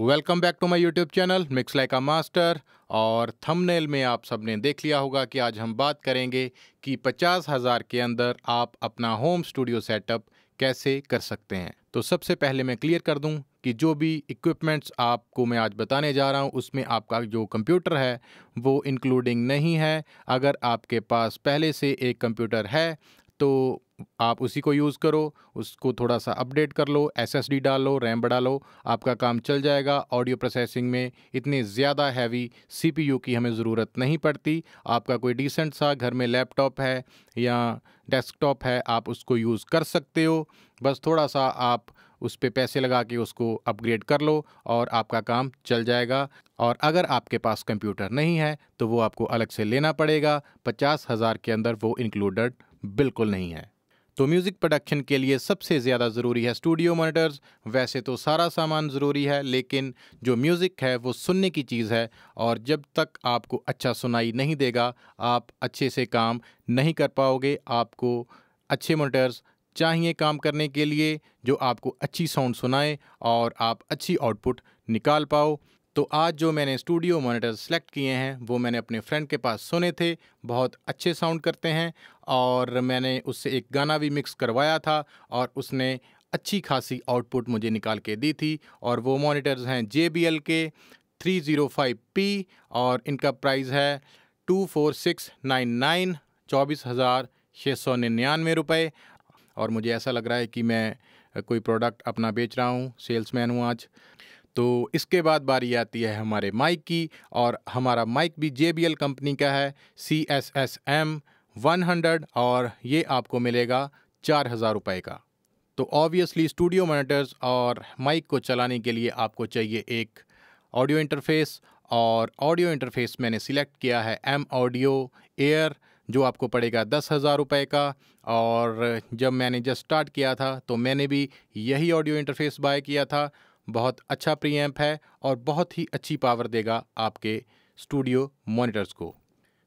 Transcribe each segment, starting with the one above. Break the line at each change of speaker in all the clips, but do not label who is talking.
welcome back to my YouTube channel mix like a master और thumbnail में आप सबने देख लिया होगा कि आज हम बात करेंगे कि पचास हज़ार के अंदर आप अपना होम स्टूडियो सेटअप कैसे कर सकते हैं तो सबसे पहले मैं क्लियर कर दूं कि जो भी इक्विपमेंट्स आपको मैं आज बताने जा रहा हूं उसमें आपका जो कंप्यूटर है वो इंक्लूडिंग नहीं है अगर आपके पास पहले से एक कंप्यूटर है तो आप उसी को यूज़ करो उसको थोड़ा सा अपडेट कर लो एसएसडी डाल लो रैम बढ़ा लो आपका काम चल जाएगा ऑडियो प्रोसेसिंग में इतने ज़्यादा हैवी सीपीयू की हमें ज़रूरत नहीं पड़ती आपका कोई डिसेंट सा घर में लैपटॉप है या डेस्कटॉप है आप उसको यूज़ कर सकते हो बस थोड़ा सा आप उस पर पैसे लगा के उसको अपग्रेड कर लो और आपका काम चल जाएगा और अगर आपके पास कंप्यूटर नहीं है तो वो आपको अलग से लेना पड़ेगा पचास हज़ार के अंदर वो इंक्लूडेड बिल्कुल नहीं है तो म्यूज़िक प्रोडक्शन के लिए सबसे ज़्यादा ज़रूरी है स्टूडियो मोनिटर्स वैसे तो सारा सामान ज़रूरी है लेकिन जो म्यूज़िक है वो सुनने की चीज़ है और जब तक आपको अच्छा सुनाई नहीं देगा आप अच्छे से काम नहीं कर पाओगे आपको अच्छे मोनिटर्स चाहिए काम करने के लिए जो आपको अच्छी साउंड सुनाए और आप अच्छी आउटपुट निकाल पाओ तो आज जो मैंने स्टूडियो मॉनिटर सेलेक्ट किए हैं वो मैंने अपने फ्रेंड के पास सुने थे बहुत अच्छे साउंड करते हैं और मैंने उससे एक गाना भी मिक्स करवाया था और उसने अच्छी खासी आउटपुट मुझे निकाल के दी थी और वो मॉनिटर्स हैं जे के 305P और इनका प्राइस है two four six nine nine चौबीस हज़ार छः सौ निन्यानवे रुपये और मुझे ऐसा लग रहा है कि मैं कोई प्रोडक्ट अपना बेच रहा हूँ सेल्समैन हूँ आज तो इसके बाद बारी आती है हमारे माइक की और हमारा माइक भी जे कंपनी का है C S S M one hundred और ये आपको मिलेगा चार हज़ार रुपये का तो ऑब्वियसली स्टूडियो मोनिटर्स और माइक को चलाने के लिए आपको चाहिए एक ऑडियो इंटरफेस और ऑडियो इंटरफेस मैंने सिलेक्ट किया है एम ऑडियो एयर जो आपको पड़ेगा दस हज़ार रुपये का और जब मैंने जस्ट स्टार्ट किया था तो मैंने भी यही ऑडियो इंटरफेस बाय किया था बहुत अच्छा प्रीएम्प है और बहुत ही अच्छी पावर देगा आपके स्टूडियो मॉनिटर्स को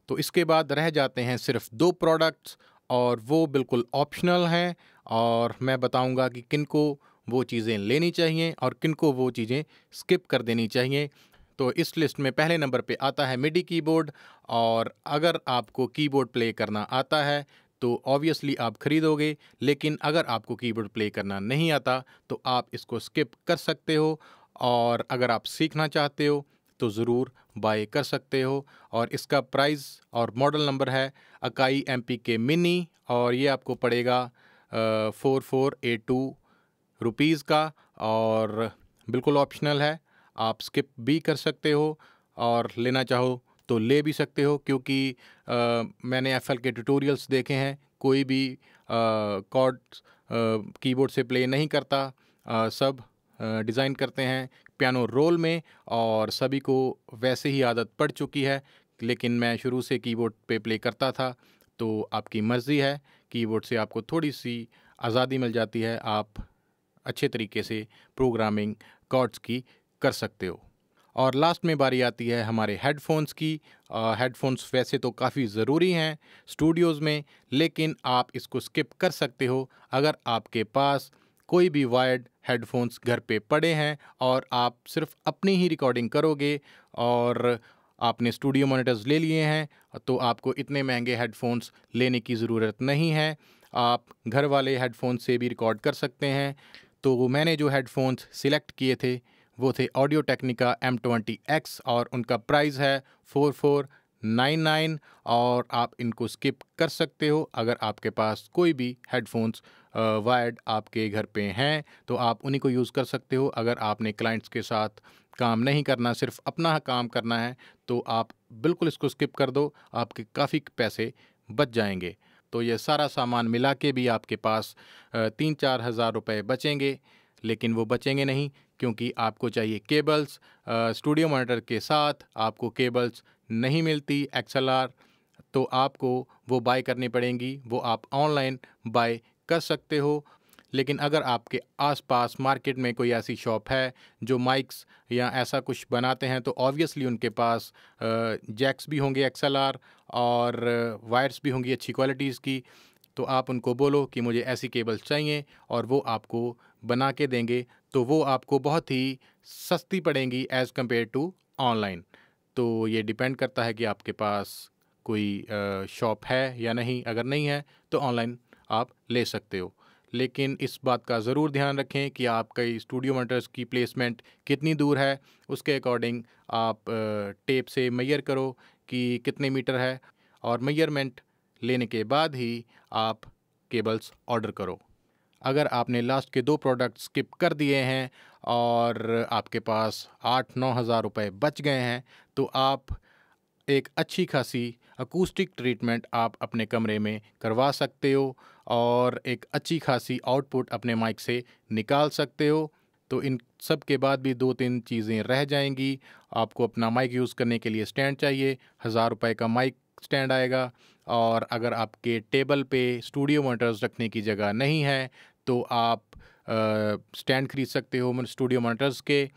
तो इसके बाद रह जाते हैं सिर्फ दो प्रोडक्ट्स और वो बिल्कुल ऑप्शनल हैं और मैं बताऊंगा कि किनको वो चीज़ें लेनी चाहिए और किनको वो चीज़ें स्किप कर देनी चाहिए तो इस लिस्ट में पहले नंबर पे आता है मिडी कीबोर्ड और अगर आपको कीबोर्ड प्ले करना आता है तो ऑब्वियसली आप ख़रीदोगे लेकिन अगर आपको कीबोर्ड प्ले करना नहीं आता तो आप इसको स्किप कर सकते हो और अगर आप सीखना चाहते हो तो ज़रूर बाय कर सकते हो और इसका प्राइस और मॉडल नंबर है Akai M P K mini और ये आपको पड़ेगा four four eight two rupees का और बिल्कुल ऑप्शनल है आप स्किप भी कर सकते हो और लेना चाहो तो ले भी सकते हो क्योंकि आ, मैंने एफ के ट्यूटोरियल्स देखे हैं कोई भी कॉर्ड कीबोर्ड से प्ले नहीं करता आ, सब डिज़ाइन करते हैं पियानो रोल में और सभी को वैसे ही आदत पड़ चुकी है लेकिन मैं शुरू से कीबोर्ड पे प्ले करता था तो आपकी मर्ज़ी है कीबोर्ड से आपको थोड़ी सी आज़ादी मिल जाती है आप अच्छे तरीके से प्रोग्रामिंग कॉर्ड्स की कर सकते हो और लास्ट में बारी आती है हमारे हेडफोन्स की हेडफोन्स वैसे तो काफ़ी ज़रूरी हैं स्टूडियोज़ में लेकिन आप इसको स्किप कर सकते हो अगर आपके पास कोई भी वायर्ड हेडफोन्स घर पे पड़े हैं और आप सिर्फ अपनी ही रिकॉर्डिंग करोगे और आपने स्टूडियो मोनिटर्स ले लिए हैं तो आपको इतने महंगे हेडफोन्स लेने की ज़रूरत नहीं है आप घर वाले हेडफोन से भी रिकॉर्ड कर सकते हैं तो मैंने जो हेडफोन्स सिलेक्ट किए थे वो थे audio Technica M twenty X और उनका प्राइस है फोर फोर नाइन नाइन और आप इनको स्किप कर सकते हो अगर आपके पास कोई भी हेडफोन्स वायर्ड आपके घर पे हैं तो आप उन्हीं को यूज़ कर सकते हो अगर आपने क्लाइंट्स के साथ काम नहीं करना सिर्फ अपना काम करना है तो आप बिल्कुल इसको स्किप कर दो आपके काफ़ी पैसे बच जाएंगे तो ये सारा सामान मिला के भी आपके पास तीन चार हज़ार रुपये बचेंगे लेकिन वो बचेंगे नहीं क्योंकि आपको चाहिए केबल्स स्टूडियो मॉनिटर के साथ आपको केबल्स नहीं मिलती एक्सएलआर तो आपको वो बाय करनी पड़ेंगी वो आप ऑनलाइन बाय कर सकते हो लेकिन अगर आपके आसपास मार्केट में कोई ऐसी शॉप है जो माइक्स या ऐसा कुछ बनाते हैं तो ऑब्वियसली उनके पास जैक्स भी होंगे एक्सएलआर और वायर्स भी होंगी अच्छी क्वालिटीज़ की तो आप उनको बोलो कि मुझे ऐसी केबल्स चाहिए और वो आपको बना के देंगे तो वो आपको बहुत ही सस्ती पड़ेंगी एज़ कम्पेयर टू ऑनलाइन तो ये डिपेंड करता है कि आपके पास कोई शॉप है या नहीं अगर नहीं है तो ऑनलाइन आप ले सकते हो लेकिन इस बात का ज़रूर ध्यान रखें कि आपका स्टूडियो मोटर्स की प्लेसमेंट कितनी दूर है उसके अकॉर्डिंग आप टेप से मैयर करो कि कितने मीटर है और मैयरमेंट लेने के बाद ही आप केबल्स ऑर्डर करो अगर आपने लास्ट के दो प्रोडक्ट स्किप कर दिए हैं और आपके पास आठ नौ हज़ार रुपये बच गए हैं तो आप एक अच्छी खासी अकूस्टिक ट्रीटमेंट आप अपने कमरे में करवा सकते हो और एक अच्छी खासी आउटपुट अपने माइक से निकाल सकते हो तो इन सब के बाद भी दो तीन चीज़ें रह जाएंगी आपको अपना माइक यूज़ करने के लिए स्टैंड चाहिए हज़ार रुपये का माइक स्टैंड आएगा और अगर आपके टेबल पे स्टूडियो मोनिटर्स रखने की जगह नहीं है तो आप स्टैंड खरीद सकते हो मन स्टूडियो मोनिटर्स के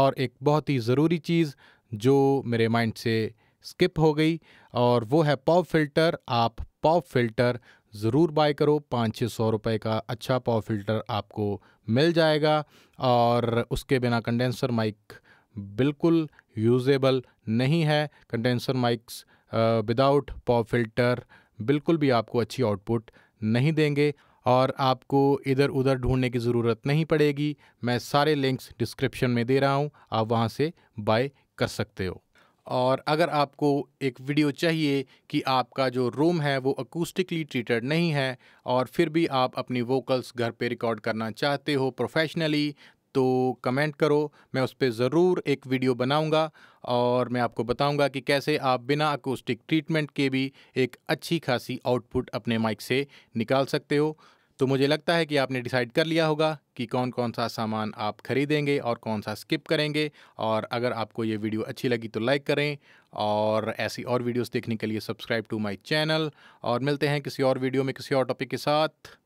और एक बहुत ही ज़रूरी चीज़ जो मेरे माइंड से स्किप हो गई और वो है पॉप फिल्टर आप पॉप फिल्टर ज़रूर बाय करो पाँच छः सौ रुपये का अच्छा पॉप फिल्टर आपको मिल जाएगा और उसके बिना कंडेंसर माइक बिल्कुल यूजेबल नहीं है condenser mics without pop filter बिल्कुल भी आपको अच्छी आउटपुट नहीं देंगे और आपको इधर उधर ढूंढने की ज़रूरत नहीं पड़ेगी मैं सारे लिंक्स डिस्क्रिप्शन में दे रहा हूँ आप वहाँ से बाय कर सकते हो और अगर आपको एक वीडियो चाहिए कि आपका जो रूम है वो अकूस्टिकली ट्रीटेड नहीं है और फिर भी आप अपनी वोकल्स घर पे रिकॉर्ड करना चाहते हो प्रोफेशनली तो कमेंट करो मैं उस पर ज़रूर एक वीडियो बनाऊंगा और मैं आपको बताऊंगा कि कैसे आप बिना अकोस्टिक ट्रीटमेंट के भी एक अच्छी खासी आउटपुट अपने माइक से निकाल सकते हो तो मुझे लगता है कि आपने डिसाइड कर लिया होगा कि कौन कौन सा सामान आप खरीदेंगे और कौन सा स्किप करेंगे और अगर आपको ये वीडियो अच्छी लगी तो लाइक करें और ऐसी और वीडियोस देखने के लिए सब्सक्राइब टू माय चैनल और मिलते हैं किसी और वीडियो में किसी और टॉपिक के साथ